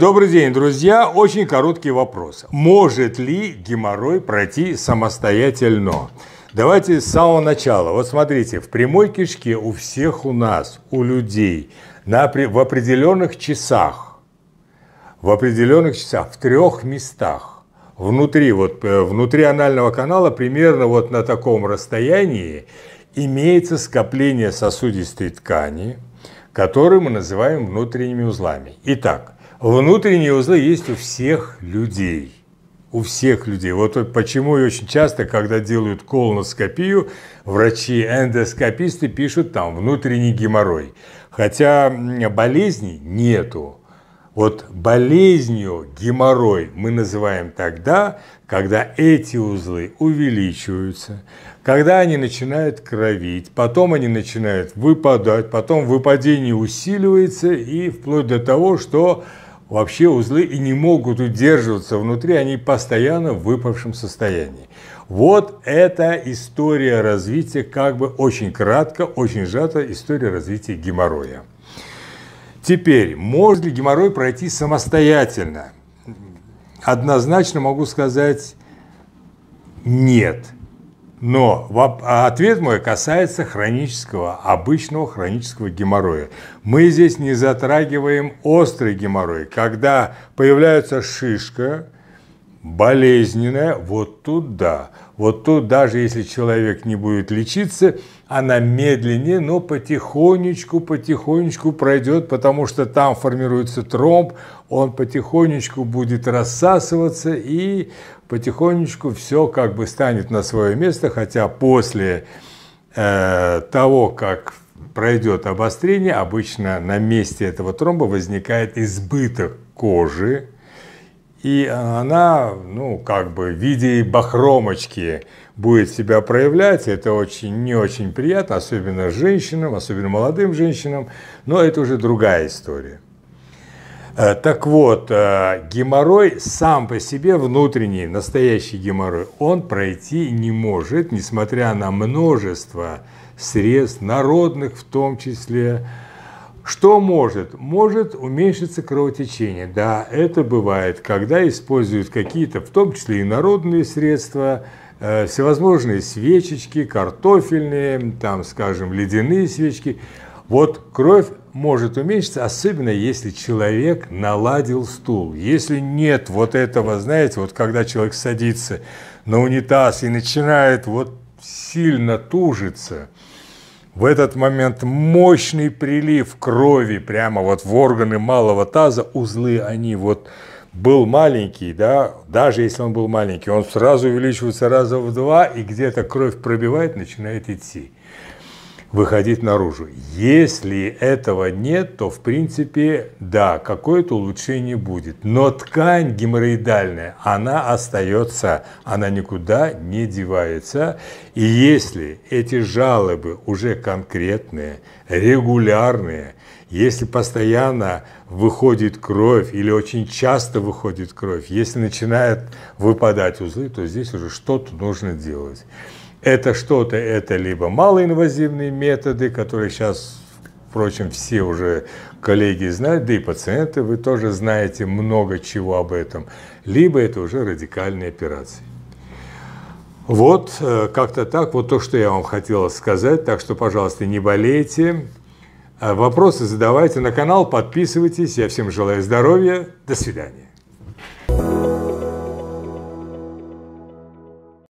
Добрый день, друзья. Очень короткий вопрос. Может ли геморрой пройти самостоятельно? Давайте с самого начала. Вот смотрите, в прямой кишке у всех у нас, у людей, на, в определенных часах, в определенных часах, в трех местах, внутри, вот, э, внутри анального канала, примерно вот на таком расстоянии, имеется скопление сосудистой ткани, которые мы называем внутренними узлами. Итак, Внутренние узлы есть у всех людей. У всех людей. Вот почему и очень часто, когда делают колоноскопию, врачи-эндоскописты пишут там внутренний геморрой. Хотя болезни нету. Вот болезнью геморрой мы называем тогда, когда эти узлы увеличиваются, когда они начинают кровить, потом они начинают выпадать, потом выпадение усиливается и вплоть до того, что Вообще узлы и не могут удерживаться внутри, они постоянно в выпавшем состоянии. Вот это история развития, как бы очень кратко, очень сжато, история развития геморроя. Теперь, может ли геморрой пройти самостоятельно? Однозначно могу сказать нет. Но а ответ мой касается хронического, обычного хронического геморроя. Мы здесь не затрагиваем острый геморрой, когда появляется шишка – болезненная, вот тут да. Вот тут даже если человек не будет лечиться, она медленнее, но потихонечку, потихонечку пройдет, потому что там формируется тромб, он потихонечку будет рассасываться и потихонечку все как бы станет на свое место, хотя после э, того, как пройдет обострение, обычно на месте этого тромба возникает избыток кожи, и она, ну, как бы в виде бахромочки будет себя проявлять. Это очень, не очень приятно, особенно женщинам, особенно молодым женщинам. Но это уже другая история. Э, так вот, э, геморрой сам по себе внутренний, настоящий геморрой, он пройти не может, несмотря на множество средств, народных в том числе, что может? Может уменьшиться кровотечение. Да, это бывает, когда используют какие-то, в том числе и народные средства, э, всевозможные свечечки, картофельные, там, скажем, ледяные свечки. Вот кровь может уменьшиться, особенно если человек наладил стул. Если нет вот этого, знаете, вот когда человек садится на унитаз и начинает вот сильно тужиться – в этот момент мощный прилив крови прямо вот в органы малого таза, узлы они вот был маленький, да, даже если он был маленький, он сразу увеличивается раза в два, и где-то кровь пробивает, начинает идти выходить наружу. Если этого нет, то в принципе, да, какое-то улучшение будет. Но ткань геморроидальная, она остается, она никуда не девается. И если эти жалобы уже конкретные, регулярные, если постоянно выходит кровь или очень часто выходит кровь, если начинают выпадать узлы, то здесь уже что-то нужно делать. Это что-то, это либо малоинвазивные методы, которые сейчас, впрочем, все уже коллеги знают, да и пациенты, вы тоже знаете много чего об этом, либо это уже радикальные операции. Вот, э, как-то так, вот то, что я вам хотел сказать, так что, пожалуйста, не болейте, э, вопросы задавайте на канал, подписывайтесь, я всем желаю здоровья, до свидания.